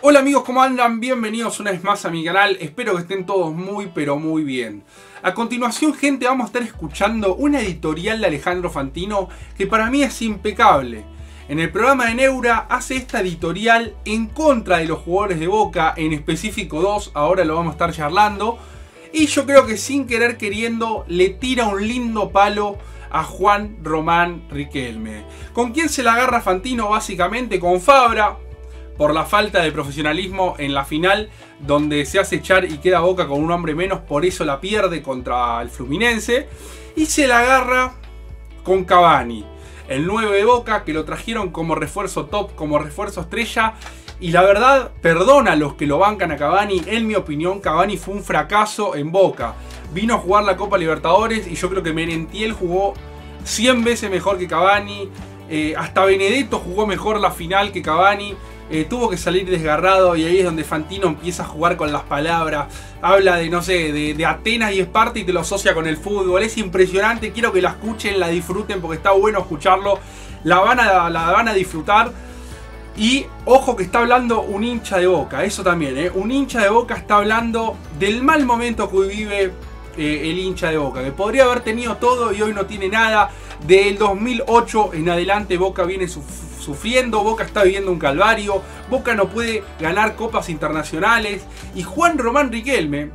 Hola amigos, ¿cómo andan? Bienvenidos una vez más a mi canal, espero que estén todos muy pero muy bien. A continuación gente vamos a estar escuchando una editorial de Alejandro Fantino que para mí es impecable. En el programa de Neura hace esta editorial en contra de los jugadores de Boca, en específico dos, ahora lo vamos a estar charlando. Y yo creo que sin querer queriendo le tira un lindo palo a Juan Román Riquelme. ¿Con quien se la agarra Fantino? Básicamente con Fabra, por la falta de profesionalismo en la final, donde se hace echar y queda Boca con un hombre menos, por eso la pierde contra el Fluminense. Y se la agarra con Cavani, el 9 de Boca, que lo trajeron como refuerzo top, como refuerzo estrella, y la verdad, perdona a los que lo bancan a Cavani. En mi opinión, Cavani fue un fracaso en Boca. Vino a jugar la Copa Libertadores y yo creo que Merentiel jugó 100 veces mejor que Cavani. Eh, hasta Benedetto jugó mejor la final que Cavani. Eh, tuvo que salir desgarrado y ahí es donde Fantino empieza a jugar con las palabras. Habla de, no sé, de, Atenas y Esparta y te lo asocia con el fútbol. Es impresionante, quiero que la escuchen, la disfruten porque está bueno escucharlo. La van a, la van a disfrutar. Y ojo que está hablando un hincha de boca, eso también, ¿eh? Un hincha de boca está hablando del mal momento que vive eh, el hincha de boca, que podría haber tenido todo y hoy no tiene nada. Del 2008 en adelante Boca viene sufriendo, Boca está viviendo un calvario, Boca no puede ganar copas internacionales. Y Juan Román Riquelme,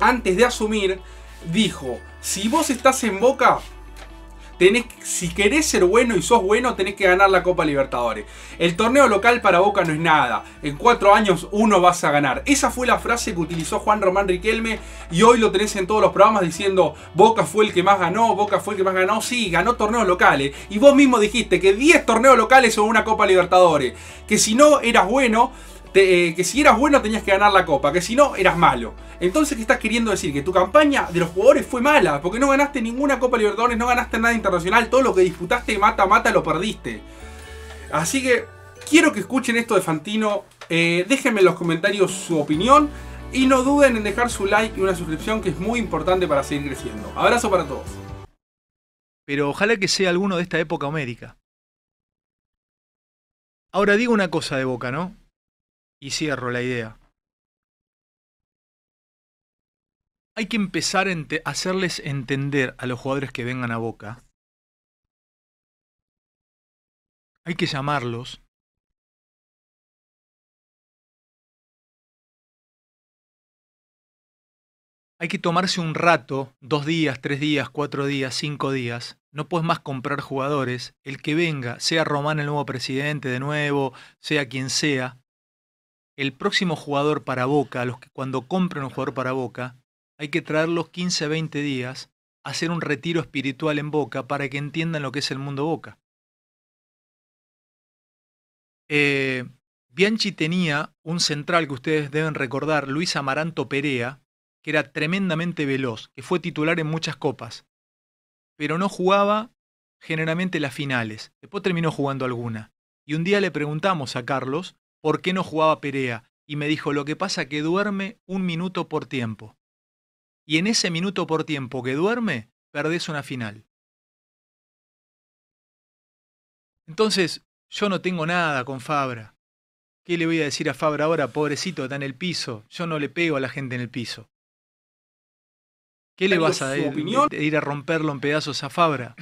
antes de asumir, dijo, si vos estás en Boca, si querés ser bueno y sos bueno, tenés que ganar la Copa Libertadores. El torneo local para Boca no es nada. En cuatro años uno vas a ganar. Esa fue la frase que utilizó Juan Román Riquelme y hoy lo tenés en todos los programas diciendo Boca fue el que más ganó, Boca fue el que más ganó. Sí, ganó torneos locales. Y vos mismo dijiste que 10 torneos locales son una Copa Libertadores. Que si no eras bueno, eh, que si eras bueno tenías que ganar la copa, que si no eras malo. Entonces, ¿qué estás queriendo decir? Que tu campaña de los jugadores fue mala, porque no ganaste ninguna Copa Libertadores, no ganaste nada internacional, todo lo que disputaste mata, mata, lo perdiste. Así que quiero que escuchen esto de Fantino, eh, déjenme en los comentarios su opinión y no duden en dejar su like y una suscripción que es muy importante para seguir creciendo. Abrazo para todos. Pero ojalá que sea alguno de esta época homérica. Ahora digo una cosa de boca, ¿no? y cierro la idea. Hay que empezar a hacerles entender a los jugadores que vengan a Boca. Hay que llamarlos. Hay que tomarse un rato, dos días, tres días, cuatro días, cinco días. No puedes más comprar jugadores. El que venga, sea Román el nuevo presidente de nuevo, sea quien sea, el próximo jugador para Boca, los que cuando compren un jugador para Boca, hay que traerlos 15, 20 días, a hacer un retiro espiritual en Boca para que entiendan lo que es el mundo Boca. Eh, Bianchi tenía un central que ustedes deben recordar, Luis Amaranto Perea, que era tremendamente veloz, que fue titular en muchas copas, pero no jugaba generalmente las finales, después terminó jugando alguna. Y un día le preguntamos a Carlos por qué no jugaba Perea y me dijo, lo que pasa que duerme un minuto por tiempo. Y en ese minuto por tiempo que duerme, perdés una final. Entonces, yo no tengo nada con Fabra. ¿Qué le voy a decir a Fabra ahora? Pobrecito, está en el piso. Yo no le pego a la gente en el piso. ¿Qué le vas a de ir a romperlo en pedazos a Fabra?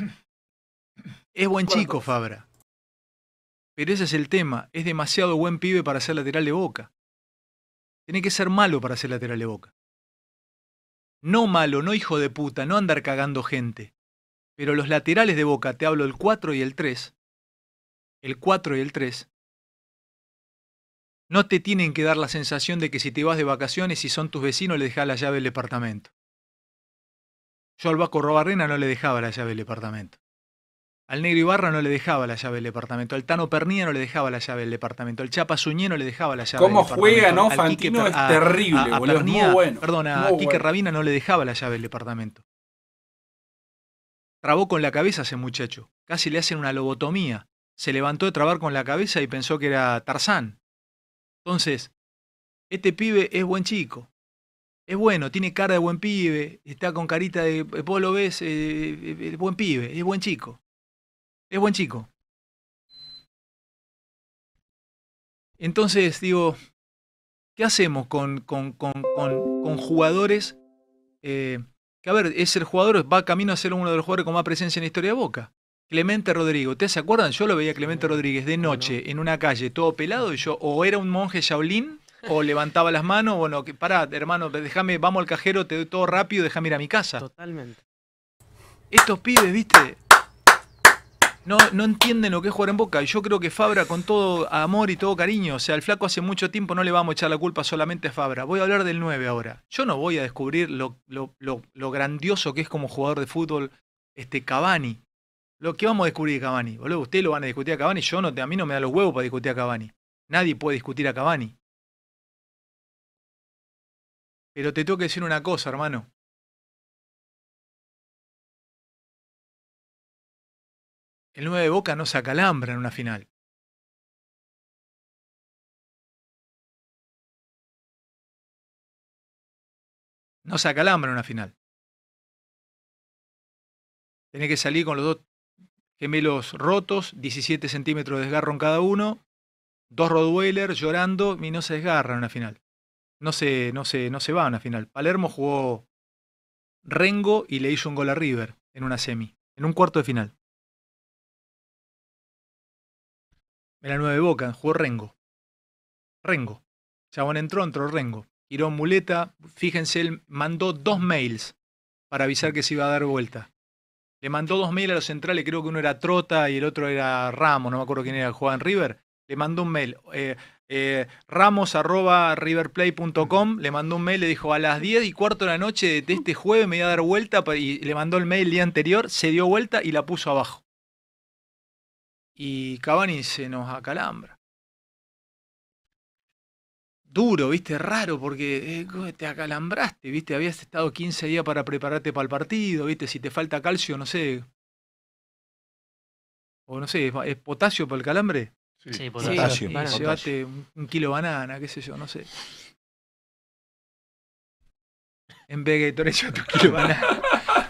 Es buen chico, Fabra. Pero ese es el tema, es demasiado buen pibe para ser lateral de boca. Tiene que ser malo para ser lateral de boca. No malo, no hijo de puta, no andar cagando gente. Pero los laterales de boca, te hablo el 4 y el 3, el 4 y el 3, no te tienen que dar la sensación de que si te vas de vacaciones y son tus vecinos le dejas la llave del departamento. Yo al Baco Robarrena no le dejaba la llave del departamento. Al negro Ibarra no le dejaba la llave del departamento, al Tano Pernía no le dejaba la llave del departamento, al Chapa Suñé no le dejaba la llave ¿Cómo del juega, no? Fantino es terrible, boludo, es muy bueno. Perdona, a Quique Rabina no le dejaba la llave del departamento. Trabó con la cabeza ese muchacho, casi le hacen una lobotomía. Se levantó de trabar con la cabeza y pensó que era Tarzán. Entonces, este pibe es buen chico, es bueno, tiene cara de buen pibe, está con carita de, eh, vos lo ves, es eh, eh, buen pibe, es buen chico. Es buen chico. Entonces, digo, ¿qué hacemos con, con, con, con jugadores? Eh, que a ver, es el jugador, va camino a ser uno de los jugadores con más presencia en la historia de Boca. Clemente Rodrigo ¿ustedes se acuerdan? Yo lo veía Clemente Rodríguez de noche en una calle, todo pelado, y yo o era un monje Shaolin, o levantaba las manos, bueno, que pará, hermano, déjame, vamos al cajero, te doy todo rápido, déjame ir a mi casa. Totalmente. Estos pibes, viste, no, no entienden lo que es jugar en Boca. Y yo creo que Fabra, con todo amor y todo cariño, o sea, el flaco hace mucho tiempo no le vamos a echar la culpa solamente a Fabra. Voy a hablar del 9 ahora. Yo no voy a descubrir lo, grandioso que es como jugador de fútbol este Cavani. Lo que vamos a descubrir de Cavani, ustedes lo van a discutir a Cavani, yo no, a mí no me da los huevos para discutir a Cavani. Nadie puede discutir a Cavani. Pero te tengo que decir una cosa, hermano. El 9 de Boca no se acalambra en una final. No se acalambra en una final. Tiene que salir con los dos gemelos rotos, 17 centímetros de desgarro en cada uno, dos rodwellers llorando y no se desgarra en una final. No se, no se, no se va en una final. Palermo jugó Rengo y le hizo un gol a River en una semi, en un cuarto de final. en la 9 Boca, jugó Rengo. Rengo. Chabón entró, entró Rengo. Giró Muleta, fíjense, él mandó dos mails para avisar que se iba a dar vuelta. Le mandó dos mails a los centrales, creo que uno era Trota y el otro era Ramos, no me acuerdo quién era, jugaba River. Le mandó un mail, eh, eh, ramos arroba riverplay.com, le mandó un mail, le dijo a las 10 y cuarto de la noche de este jueves me iba a dar vuelta y le mandó el mail el día anterior, se dio vuelta y la puso abajo y Cavani se nos acalambra. Duro, viste, raro, porque eh, te acalambraste, viste, habías estado 15 días para prepararte para el partido, viste, si te falta calcio, no sé. O no sé, ¿es potasio para el calambre? Sí, potasio. un, kilo de banana, qué sé yo, no sé en vez yo te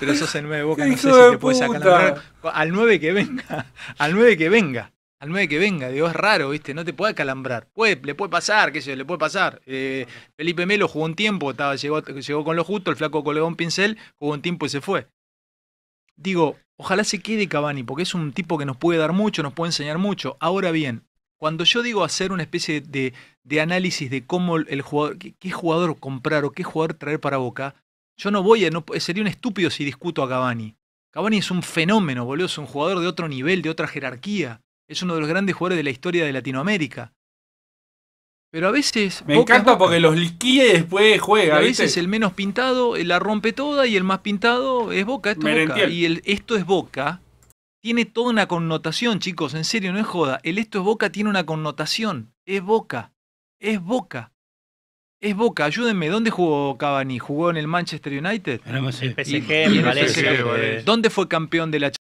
Pero sos el 9 de Boca, no sé si te puedes sacar Al 9 que venga, al 9 que venga, al 9 que venga, digo, es raro, ¿viste? No te puede calambrar Puede, le puede pasar, qué sé yo, le puede pasar. Eh, Felipe Melo jugó un tiempo, estaba, llegó, llegó con lo justo, el flaco colgó un pincel, jugó un tiempo y se fue. Digo, ojalá se quede Cabani, porque es un tipo que nos puede dar mucho, nos puede enseñar mucho. Ahora bien, cuando yo digo hacer una especie de, análisis de cómo el jugador, qué, jugador comprar o qué jugador traer para Boca, yo no voy a, sería un estúpido si discuto a Cavani. Cavani es un fenómeno, boludo, es un jugador de otro nivel, de otra jerarquía. Es uno de los grandes jugadores de la historia de Latinoamérica. Pero a veces. Me encanta porque los liquide y después juega. a veces el menos pintado eh, la rompe toda y el más pintado es Boca. Esto Boca. Y esto es Boca tiene toda una connotación, chicos, en serio, no es joda. El esto es boca tiene una connotación. Es boca. Es boca. Es Boca, ayúdenme, ¿dónde jugó Cavani? ¿Jugó en el Manchester United? No pues, el PSG, pues. ¿Dónde fue campeón de la